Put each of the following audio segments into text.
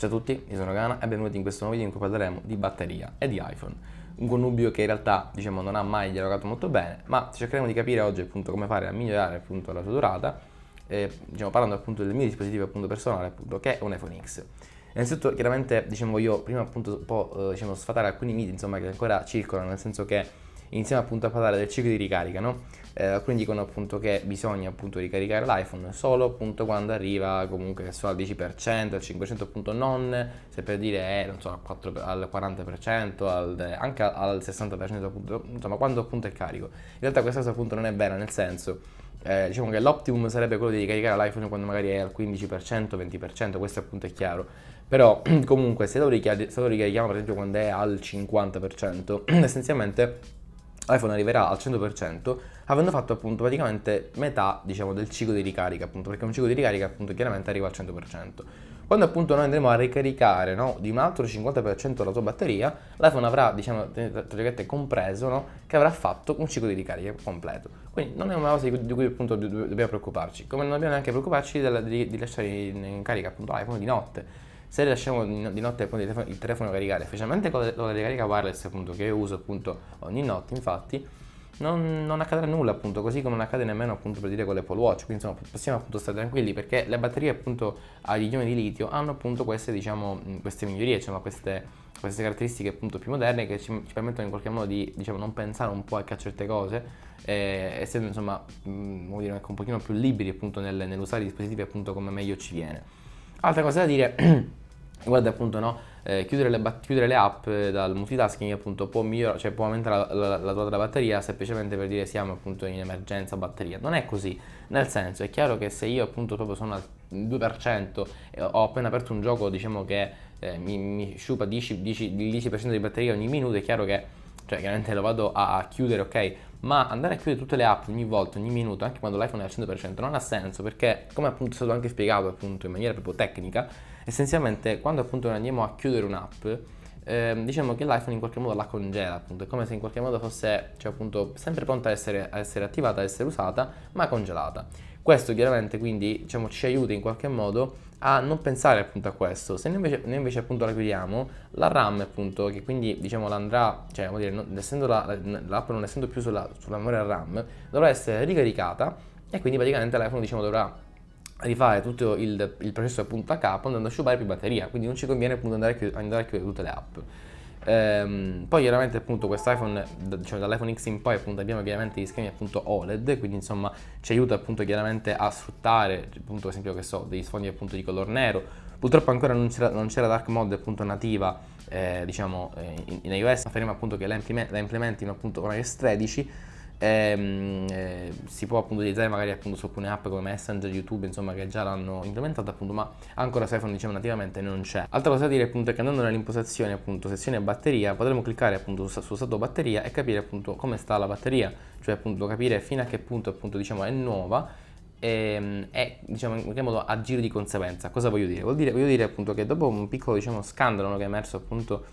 Ciao a tutti, io sono Gana e benvenuti in questo nuovo video in cui parleremo di batteria e di iPhone. Un connubio che in realtà diciamo, non ha mai dialogato molto bene, ma cercheremo di capire oggi appunto, come fare a migliorare appunto, la sua durata, eh, diciamo, parlando appunto del mio dispositivo appunto, personale appunto, che è un iPhone X. Innanzitutto chiaramente diciamo, voglio prima appunto un po' eh, diciamo, sfatare alcuni miti insomma, che ancora circolano, nel senso che iniziamo appunto a parlare del ciclo di ricarica, no? eh, alcuni dicono appunto che bisogna appunto ricaricare l'iPhone solo appunto quando arriva comunque che al 10%, al 500% appunto non se per dire è, non so al, 4, al 40%, al, anche al 60% appunto, insomma quando appunto è carico. In realtà questa cosa appunto non è vera nel senso eh, diciamo che l'optimum sarebbe quello di ricaricare l'iPhone quando magari è al 15%, 20%, questo appunto è chiaro. Però comunque se lo, richiedi, se lo ricarichiamo per esempio quando è al 50%, essenzialmente iPhone arriverà al 100% avendo fatto appunto praticamente metà diciamo del ciclo di ricarica appunto perché un ciclo di ricarica appunto chiaramente arriva al 100% quando appunto noi andremo a ricaricare no, di un altro 50% la tua batteria, l'iPhone avrà, diciamo, tra virgolette, compreso no, che avrà fatto un ciclo di ricarica completo. Quindi non è una cosa di cui, appunto dobbiamo preoccuparci, come non dobbiamo neanche preoccuparci di, lasciare in carica appunto l'iPhone di notte se lasciamo di notte appunto, il, telefono, il telefono caricare, specialmente con la ricarica wireless appunto, che uso appunto, ogni notte infatti, non, non, accadrà nulla appunto, così come non accade nemmeno appunto per dire con l'Apple Watch, quindi insomma possiamo appunto stare tranquilli perché le batterie appunto agli ioni di litio hanno appunto queste diciamo queste migliorie, insomma cioè, queste, queste caratteristiche appunto più moderne che ci, ci, permettono in qualche modo di diciamo non pensare un po' a certe cose eh, essendo insomma mh, dire, un pochino più liberi appunto nel, nell'usare i dispositivi appunto come meglio ci viene. Altra cosa da dire guarda appunto no, eh, chiudere, le, chiudere, le, app eh, dal multitasking appunto può, migliorare, cioè può aumentare la, la, la durata della batteria semplicemente per dire siamo appunto in emergenza batteria, non è così, nel senso è chiaro che se io appunto proprio sono al 2% e ho appena aperto un gioco diciamo che eh, mi, mi sciupa 10, 10, 10% di batteria ogni minuto è chiaro che cioè chiaramente lo vado a, a chiudere ok ma andare a chiudere tutte le app ogni volta, ogni minuto, anche quando l'iPhone è al 100% non ha senso perché come appunto è stato anche spiegato appunto in maniera proprio tecnica Essenzialmente quando appunto andiamo a chiudere un'app, eh, diciamo che l'iPhone in qualche modo la congela, appunto, è come se in qualche modo fosse cioè, appunto, sempre pronta a essere, a essere attivata, a essere usata, ma congelata. Questo chiaramente quindi diciamo, ci aiuta in qualche modo a non pensare appunto a questo. Se noi invece, noi invece appunto la chiudiamo, la RAM appunto, che quindi diciamo l'andrà cioè vuol dire, non, essendo la, l'app non essendo più sulla, sulla memoria RAM, dovrà essere ricaricata e quindi praticamente l'iPhone diciamo dovrà rifare tutto il, il processo punto a capo andando a sciubare più batteria, quindi non ci conviene appunto andare a, chiudere, andare a chiudere tutte le app. Ehm, poi chiaramente appunto iPhone diciamo dall'iPhone X in poi appunto abbiamo chiaramente gli schemi appunto OLED, quindi insomma ci aiuta appunto chiaramente a sfruttare appunto per esempio che so, degli sfondi appunto di color nero, purtroppo ancora non c'era, non c'era dark mode appunto nativa eh, diciamo eh, in, in iOS, speriamo appunto che la, la implementino appunto con iOS 13, Ehm, eh, si può appunto utilizzare magari appunto su alcune app come Messenger, YouTube, insomma che già l'hanno implementata appunto, ma ancora su iPhone diciamo nativamente non c'è. Altra cosa da dire appunto è che andando nell'impostazione appunto sezione batteria potremo cliccare appunto su, su stato batteria e capire appunto come sta la batteria, cioè appunto capire fino a che punto appunto diciamo è nuova e, mm, è diciamo in qualche modo a giro di conseguenza. Cosa voglio dire? Vuol dire, voglio dire appunto che dopo un piccolo diciamo scandalo che è emerso appunto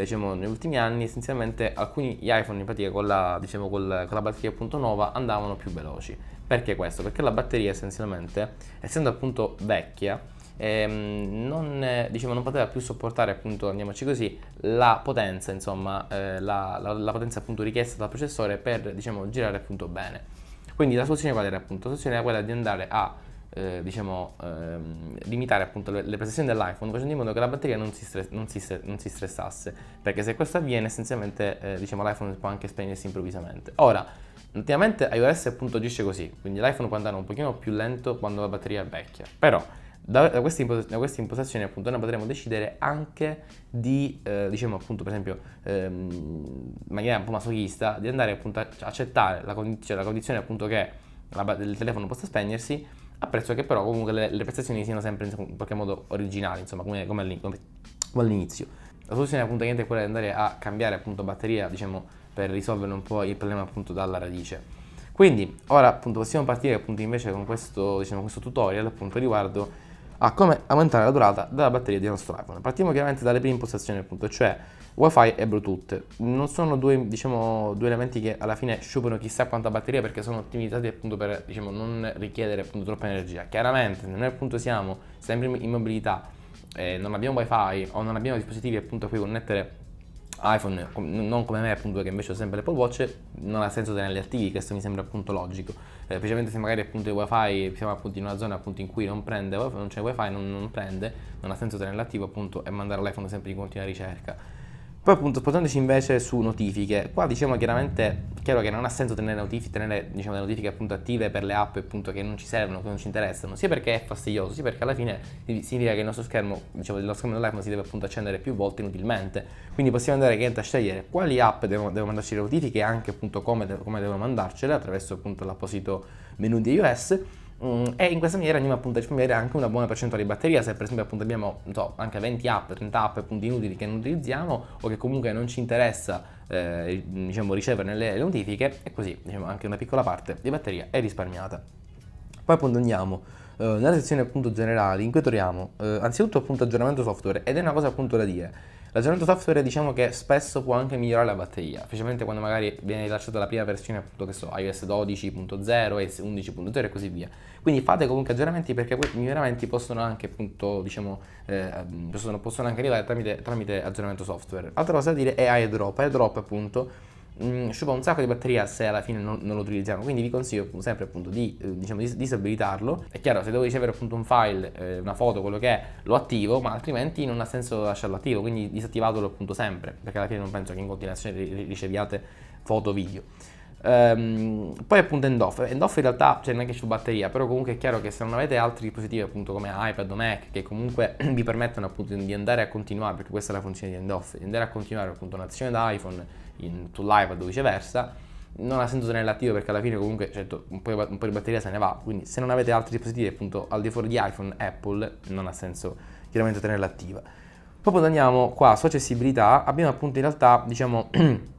diciamo, negli ultimi anni essenzialmente alcuni iPhone in pratica con la, diciamo, con la, con la batteria appunto nuova andavano più veloci. Perché questo? Perché la batteria essenzialmente, essendo appunto vecchia, ehm, non, diciamo, non, poteva più sopportare appunto, andiamoci così, la potenza, insomma, eh, la, la, la, potenza appunto richiesta dal processore per diciamo, girare appunto bene. Quindi la soluzione qual era appunto? La soluzione era quella di andare a eh, diciamo, ehm, limitare appunto le, le prestazioni dell'iPhone facendo in modo che la batteria non si, stre- non si, non si stressasse, perché se questo avviene essenzialmente eh, diciamo, l'iPhone può anche spegnersi improvvisamente. Ora, ultimamente iOS appunto agisce così, quindi l'iPhone può andare un pochino più lento quando la batteria è vecchia, però da, da, queste, da, queste, impostazioni appunto noi potremmo decidere anche di eh, diciamo appunto per esempio ehm, in maniera un po' masochista di andare appunto a accettare la, cioè, la condizione appunto che la, il telefono possa spegnersi Apprezzo che però comunque le, le prestazioni siano sempre in qualche modo originali, insomma, come, come all'inizio. La soluzione appunto niente, è quella di andare a cambiare appunto batteria, diciamo, per risolvere un po' il problema appunto dalla radice. Quindi ora appunto possiamo partire appunto invece con questo, diciamo, questo tutorial appunto riguardo a come aumentare la durata della batteria di nostro iPhone. Partiamo chiaramente dalle prime impostazioni, appunto, cioè WiFi e Bluetooth. Non sono due, diciamo, due elementi che alla fine sciupano chissà quanta batteria perché sono ottimizzati appunto per diciamo, non richiedere appunto troppa energia. Chiaramente, se noi appunto siamo sempre in mobilità, e eh, non abbiamo WiFi o non abbiamo dispositivi appunto a cui connettere iPhone, non come me appunto che invece ho sempre l'Apple Watch, non ha senso tenerli attivi, questo mi sembra appunto logico, eh, specialmente se magari appunto il wifi, siamo appunto in una zona appunto in cui non prende, non c'è wifi, non, non prende, non ha senso tenerlo attivo appunto e mandare l'iPhone sempre in continua ricerca. Poi appunto spostandoci invece su notifiche, qua diciamo chiaramente, chiaro che non ha senso tenere, notifiche, tenere diciamo, le notifiche appunto attive per le app appunto che non ci servono, che non ci interessano, sia perché è fastidioso, sia perché alla fine significa che il nostro schermo, diciamo lo schermo dell'iPhone si deve appunto accendere più volte inutilmente, quindi possiamo andare chiaramente a scegliere quali app devono, devono mandarci le notifiche e anche appunto come, come devono mandarcele attraverso appunto l'apposito menu di iOS Mm, e in questa maniera andiamo appunto a risparmiare anche una buona percentuale di batteria se per esempio appunto abbiamo so, anche 20 app, 30 app appunto inutili che non utilizziamo o che comunque non ci interessa eh, diciamo, ricevere le, le notifiche e così diciamo, anche una piccola parte di batteria è risparmiata. Poi appunto andiamo eh, nella sezione appunto generali in cui troviamo eh, anzitutto appunto aggiornamento software ed è una cosa appunto da dire L'aggiornamento software diciamo che spesso può anche migliorare la batteria, specialmente quando magari viene rilasciata la prima versione appunto che so, iOS 12.0, s 11.0 e così via. Quindi fate comunque aggiornamenti perché questi miglioramenti possono anche appunto diciamo eh, ehm, possono, possono, anche arrivare tramite, tramite aggiornamento software. Altra cosa da dire è airdrop, airdrop appunto mh, mm, sciupa un sacco di batteria se alla fine non, non lo utilizziamo quindi vi consiglio sempre appunto di eh, diciamo disabilitarlo è chiaro se devo ricevere appunto un file eh, una foto quello che è lo attivo ma altrimenti non ha senso lasciarlo attivo quindi disattivatelo appunto sempre perché alla fine non penso che in continuazione riceviate foto video Ehm, poi appunto end-off, end-off in realtà c'è cioè, neanche su batteria, però comunque è chiaro che se non avete altri dispositivi appunto come iPad o Mac che comunque vi permettono appunto di andare a continuare, perché questa è la funzione di end-off, di andare a continuare appunto un'azione da iPhone sull'iPad o viceversa, non ha senso tenerla attiva perché alla fine comunque certo, un, po di, batteria se ne va, quindi se non avete altri dispositivi appunto al di fuori di iPhone, Apple, non ha senso chiaramente tenerla attiva. Poi andiamo qua su accessibilità, abbiamo appunto in realtà diciamo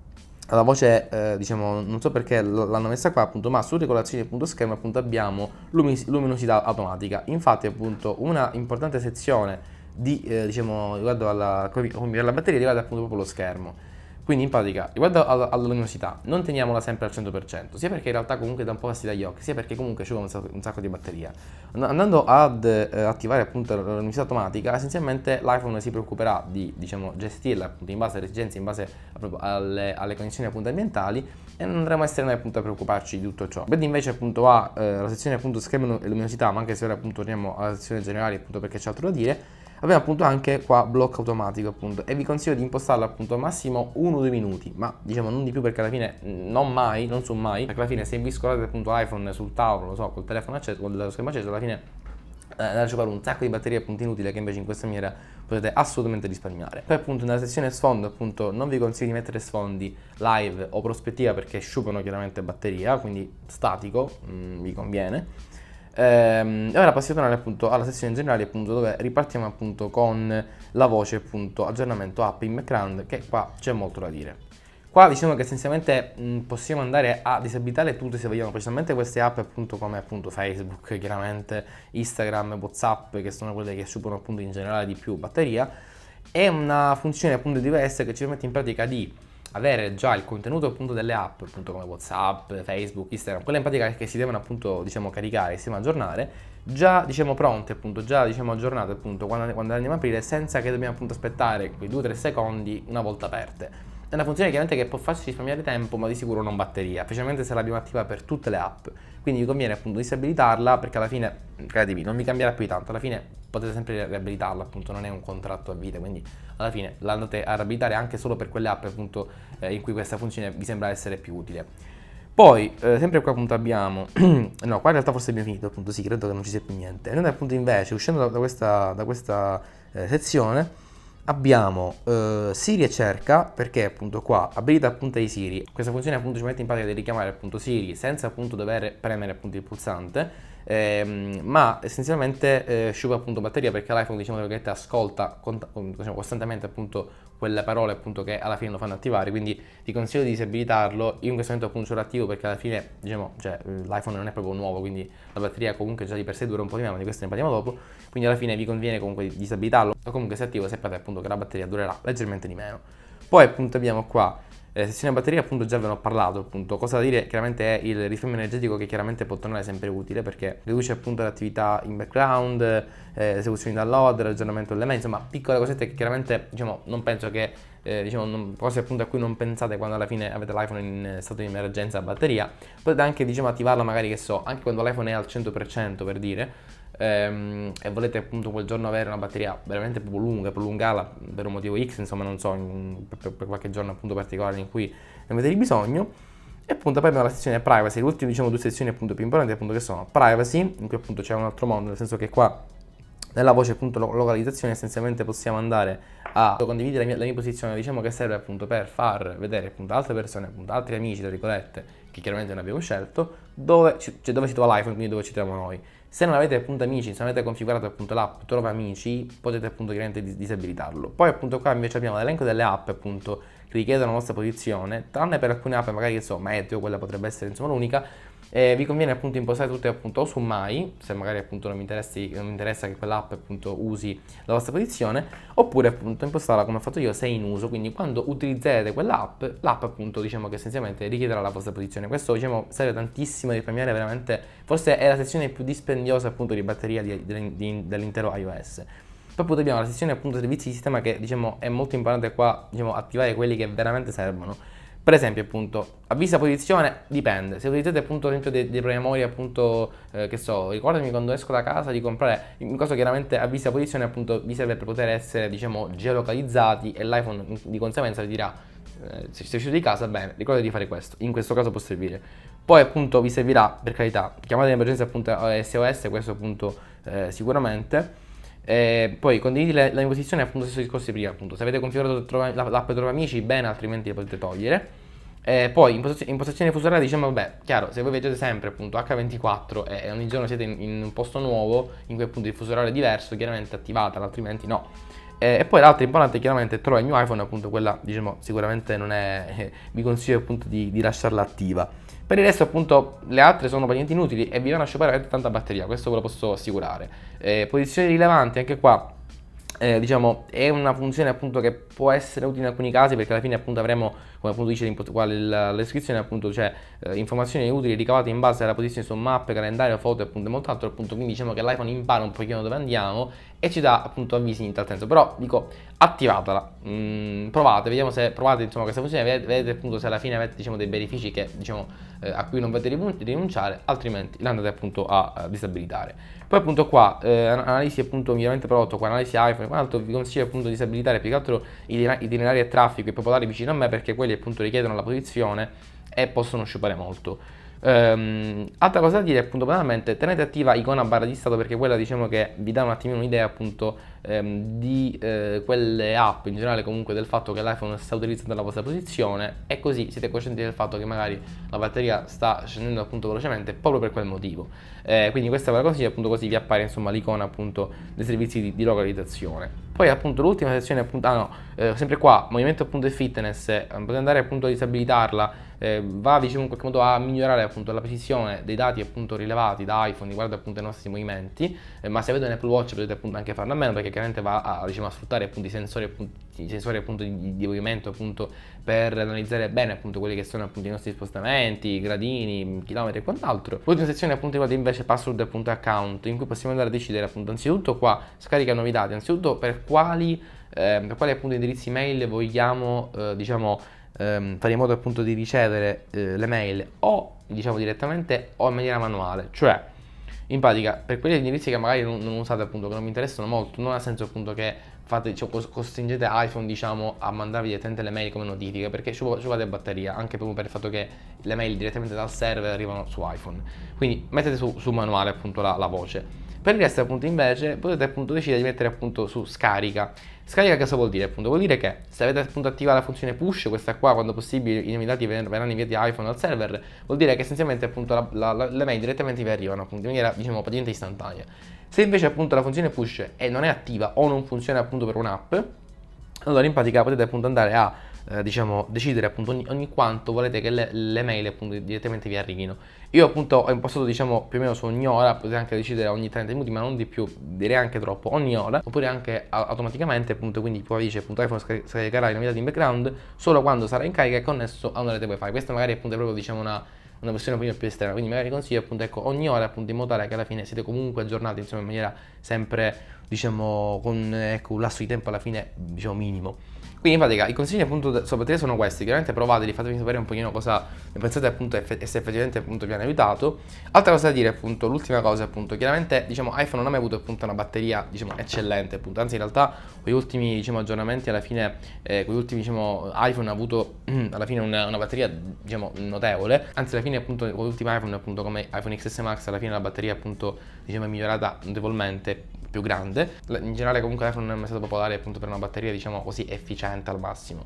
la voce, eh, diciamo, non so perché l'hanno messa qua, appunto, ma su regolazione.schermo appunto abbiamo luminosità automatica. Infatti, appunto, una importante sezione di, eh, diciamo, riguardo alla, alla batteria riguarda appunto proprio lo schermo. Quindi in pratica, riguardo alla, luminosità, non teniamola sempre al 100%, sia perché in realtà comunque dà un po' fastidio agli occhi, sia perché comunque ci vuole un, un sacco, di batteria. Andando ad eh, attivare appunto la luminosità automatica, essenzialmente l'iPhone si preoccuperà di diciamo, gestirla appunto in base alle esigenze, in base alle, alle condizioni appunto ambientali e non andremo a essere noi appunto a preoccuparci di tutto ciò. Vedi invece appunto ha eh, la sezione appunto schermo e luminosità, ma anche se ora appunto torniamo alla sezione generale appunto perché c'è altro da dire, abbiamo appunto anche qua blocco automatico appunto e vi consiglio di impostarlo appunto al massimo 1-2 minuti ma diciamo non di più perché alla fine mm, non mai, non su mai perché alla fine se vi scordate appunto l'iPhone sul tavolo, lo so, col telefono acceso, con lo schermo acceso alla fine andare a giocare un sacco di batterie appunto inutile che invece in questa maniera potete assolutamente risparmiare poi appunto nella sezione sfondo appunto non vi consiglio di mettere sfondi live o prospettiva perché sciupano chiaramente batteria quindi statico mh, mm, vi conviene Ehm, e ora passiamo appunto alla sessione generale appunto dove ripartiamo appunto con la voce appunto aggiornamento app in background che qua c'è molto da dire. Qua diciamo che essenzialmente mh, possiamo andare a disabilitare tutte se vogliamo, precisamente queste app appunto come appunto Facebook, chiaramente Instagram, Whatsapp che sono quelle che superano appunto in generale di più batteria. È una funzione appunto di che ci permette in pratica di avere già il contenuto appunto delle app, appunto come WhatsApp, Facebook, Instagram, quelle in pratica che si devono appunto diciamo caricare, si devono aggiornare, già diciamo pronte appunto, già diciamo aggiornate appunto quando, quando andiamo a aprire senza che dobbiamo appunto aspettare quei 2-3 secondi una volta aperte. È una funzione chiaramente che può farci risparmiare tempo, ma di sicuro non batteria, specialmente se l'abbiamo attiva per tutte le app. Quindi vi conviene appunto disabilitarla perché alla fine, credetevi, non vi cambierà più tanto, alla fine potete sempre riabilitarla, appunto non è un contratto a vita, quindi alla fine la andate a riabilitare anche solo per quelle app appunto eh, in cui questa funzione vi sembra essere più utile. Poi, eh, sempre qua appunto abbiamo, no qua in realtà forse abbiamo finito appunto, sì credo che non ci sia più niente. E noi appunto invece, uscendo da, da questa, da questa eh, sezione, abbiamo eh, Siri e cerca perché appunto qua abilita appunto i Siri questa funzione appunto ci mette in pratica di richiamare appunto Siri senza appunto dover premere appunto il pulsante ehm, ma essenzialmente eh, sciupa appunto batteria perché l'iPhone diciamo che ascolta cont- diciamo, costantemente appunto quelle parole appunto che alla fine lo fanno attivare, quindi ti consiglio di disabilitarlo, io in questo momento appunto ce attivo perché alla fine diciamo, cioè, l'iPhone non è proprio nuovo, quindi la batteria comunque già di per sé dura un po' di meno, ma di questo ne parliamo dopo, quindi alla fine vi conviene comunque disabilitarlo, o comunque se attivo sappiate appunto che la batteria durerà leggermente di meno. Poi appunto abbiamo qua eh, sessione batteria appunto già ve ne ho parlato appunto, cosa da dire chiaramente è il risparmio energetico che chiaramente può tornare sempre utile perché riduce appunto l'attività in background, eh, esecuzioni da load, ragionamento delle main, insomma piccole cosette che chiaramente diciamo non penso che eh, diciamo, non, cose appunto a cui non pensate quando alla fine avete l'iPhone in stato di emergenza a batteria, potete anche diciamo attivarla magari che so, anche quando l'iPhone è al 100% per dire, ehm, e volete appunto quel giorno avere una batteria veramente proprio lunga, prolungarla per un motivo X, insomma non so, in, per, per, qualche giorno appunto particolare in cui ne avete bisogno, e appunto poi abbiamo la sezione privacy, le ultime diciamo due sezioni appunto più importanti appunto che sono privacy, in cui appunto c'è un altro mondo, nel senso che qua nella voce appunto localizzazione essenzialmente possiamo andare a condividere la mia, la mia, posizione, diciamo che serve appunto per far vedere appunto altre persone, appunto altri amici, tra virgolette, che chiaramente non abbiamo scelto, dove, cioè dove si trova l'iPhone, quindi dove ci troviamo noi. Se non avete appunto amici, se non avete configurato appunto l'app Trova Amici, potete appunto chiaramente dis- disabilitarlo. Poi appunto qua invece abbiamo l'elenco delle app appunto che richiedono la vostra posizione, tranne per alcune app magari che so, Meteo, quella potrebbe essere insomma l'unica, eh, vi conviene appunto impostare tutte appunto o su My, se magari appunto non mi, non mi interessa che quell'app appunto usi la vostra posizione, oppure appunto impostarla come ho fatto io se è in uso, quindi quando utilizzerete quell'app, l'app appunto diciamo che essenzialmente richiederà la vostra posizione. Questo diciamo serve tantissimo a risparmiare veramente, forse è la sezione più dispendiosa appunto di batteria di, di, di, dell'intero iOS. Poi appunto abbiamo la sezione appunto servizi di sistema che diciamo è molto importante qua diciamo attivare quelli che veramente servono per esempio, appunto, avvisa posizione dipende. Se utilizzate appunto esempio dei, dei promemoria, appunto, eh, che so, ricordami quando esco da casa di comprare. In questo chiaramente avvisa posizione appunto vi serve per poter essere, diciamo, geolocalizzati e l'iPhone di conseguenza vi dirà eh, se sei uscito di casa, bene, ricordati di fare questo. In questo caso può servire. Poi appunto vi servirà, per carità, chiamate in emergenza appunto SOS, eh, questo appunto eh, sicuramente eh, poi condividi la, la imposizione appunto stesso discorso di prima appunto se avete configurato trova, l'app Trova Amici bene altrimenti la potete togliere eh, poi impostazione, impostazione fusurale diciamo vabbè chiaro se voi vedete sempre appunto H24 e, eh, e ogni giorno siete in, in, un posto nuovo in cui appunto il fusurale è diverso chiaramente attivata altrimenti no eh, e poi l'altra importante chiaramente trova il mio iPhone appunto quella diciamo sicuramente non è vi consiglio appunto di, di lasciarla attiva per il resto appunto le altre sono praticamente inutili e vi vanno a sciupare tanta batteria, questo ve lo posso assicurare. Eh, posizioni rilevanti anche qua eh, diciamo, è una funzione appunto che può essere utile in alcuni casi perché alla fine appunto avremo, come appunto dice qua la descrizione cioè eh, informazioni utili ricavate in base alla posizione su mappe, calendario, foto e appunto molto altro appunto, quindi diciamo che l'iPhone impara un pochino dove andiamo e ci dà appunto avvisi in tal senso, però dico attivatela, mm, provate, vediamo se provate insomma questa funzione, vedete, vedete appunto se alla fine avete diciamo dei benefici che diciamo eh, a cui non potete rinunciare, altrimenti l'andate appunto a, a disabilitare. Poi appunto qua, eh, analisi appunto miglioramento prodotto, qua analisi iPhone, quant'altro, vi consiglio appunto di disabilitare più che altro i itinerari a traffico e popolari vicino a me perché quelli appunto richiedono la posizione e possono sciupare molto. Um, altra cosa da dire appunto banalmente tenete attiva icona barra di stato perché quella diciamo che vi dà un attimino un'idea appunto um, di uh, quelle app in generale comunque del fatto che l'iPhone sta utilizzando la vostra posizione e così siete coscienti del fatto che magari la batteria sta scendendo appunto velocemente proprio per quel motivo eh, quindi questa ve la consiglio appunto così vi appare insomma l'icona appunto dei servizi di, di localizzazione poi appunto l'ultima sezione appunto ah no eh, sempre qua movimento appunto e fitness eh, potete andare appunto a disabilitarla eh, va vicino in qualche modo a migliorare appunto la precisione dei dati appunto rilevati da iPhone riguardo appunto ai nostri movimenti, eh, ma se avete un Apple Watch potete appunto anche farne a meno perché chiaramente va a, diciamo, a sfruttare appunto i sensori, appunto, i sensori appunto di, di, movimento appunto per analizzare bene appunto quelli che sono appunto i nostri spostamenti, gradini, chilometri e quant'altro. L'ultima sezione appunto riguarda invece password appunto account in cui possiamo andare a decidere appunto anzitutto qua scarica nuovi dati, anzitutto per quali eh, quali appunto indirizzi mail vogliamo eh, diciamo ehm, fare in modo appunto di ricevere eh, le mail o diciamo direttamente o in maniera manuale cioè in pratica per quegli indirizzi che magari non, non usate appunto che non mi interessano molto non ha senso appunto che fate, cioè, costringete iPhone diciamo, a mandarvi direttamente le mail come notifica perché ci vuole batteria anche proprio per il fatto che le mail direttamente dal server arrivano su iPhone quindi mettete su, su manuale appunto la, la voce per il resto appunto invece potete appunto decidere di mettere appunto su scarica. Scarica cosa vuol dire appunto? Vuol dire che se avete appunto attivata la funzione push, questa qua quando possibile i dati verranno inviati iPhone al server, vuol dire che essenzialmente appunto la, la, la, le mail direttamente vi arrivano appunto in maniera diciamo praticamente istantanea. Se invece appunto la funzione push è, non è attiva o non funziona appunto per un'app, allora in pratica potete appunto andare a eh, diciamo decidere appunto ogni, ogni, quanto volete che le, le mail appunto direttamente vi arrivino io appunto ho impostato diciamo più o meno su ogni ora, potete anche decidere ogni 30 minuti ma non di più, direi anche troppo, ogni ora oppure anche automaticamente appunto quindi poi dice appunto iPhone scaricherà le novità in background solo quando sarà in carica e connesso a una rete wifi. Questa magari appunto è proprio diciamo una una versione un po' più estrema. Quindi magari consiglio appunto ecco, ogni ora appunto in modo tale che alla fine siete comunque aggiornati insomma in maniera sempre diciamo con ecco, un lasso di tempo alla fine diciamo minimo. Quindi in pratica i consigli appunto sopra te sono questi, chiaramente provateli, fatemi sapere un pochino cosa ne pensate appunto e se effettivamente appunto vi hanno aiutato. Altra cosa da dire appunto, l'ultima cosa appunto, chiaramente diciamo iPhone non ha mai avuto appunto una batteria diciamo eccellente appunto, anzi in realtà con gli ultimi diciamo aggiornamenti alla fine, eh, con gli ultimi diciamo iPhone ha avuto alla fine una, una batteria diciamo notevole, anzi alla fine fine appunto con l'ultimo iPhone appunto come iPhone XS Max alla fine la batteria appunto diciamo è migliorata notevolmente più grande in generale comunque l'iPhone non è mai stato popolare appunto per una batteria diciamo così efficiente al massimo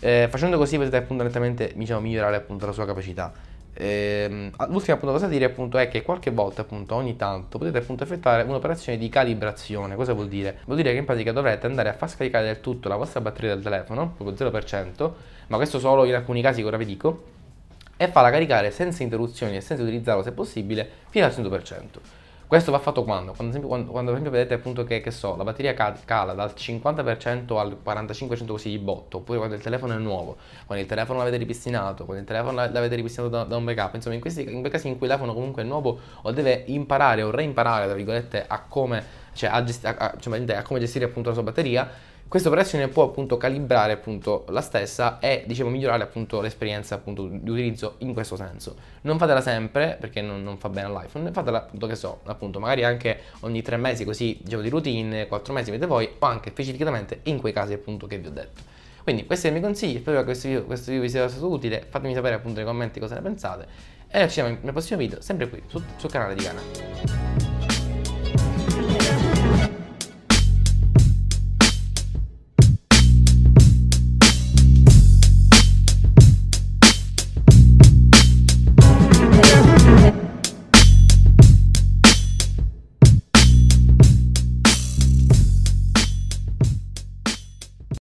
eh, facendo così potete appunto nettamente diciamo, migliorare appunto la sua capacità eh, l'ultima appunto cosa da dire appunto è che qualche volta appunto ogni tanto potete appunto effettuare un'operazione di calibrazione cosa vuol dire? vuol dire che in pratica dovrete andare a far scaricare del tutto la vostra batteria del telefono proprio 0% ma questo solo in alcuni casi ora vi dico e farla caricare senza interruzioni e senza utilizzarlo se possibile fino al 100%. Questo va fatto quando? Quando, esempio, quando, quando per esempio vedete appunto che, che so, la batteria cala dal 50% al 45% così di botto, oppure quando il telefono è nuovo, quando il telefono l'avete ripristinato, quando il telefono l'avete ripristinato da, da, un backup, insomma in, questi, in quei casi in cui il telefono comunque è nuovo o deve imparare o reimparare, tra virgolette, a come, cioè, a gest- a, a, cioè, a come gestire appunto la sua batteria, questa operazione può appunto calibrare appunto la stessa e diciamo migliorare appunto l'esperienza appunto di utilizzo in questo senso. Non fatela sempre perché non, non fa bene all'iPhone, fatela appunto che so, appunto magari anche ogni tre mesi così diciamo di routine, quattro mesi vedete voi o anche specificatamente in quei casi appunto che vi ho detto. Quindi questi sono i miei consigli, spero che questo video, questo video vi sia stato utile, fatemi sapere appunto nei commenti cosa ne pensate e ci vediamo nel prossimo video sempre qui sul, sul canale di Cana.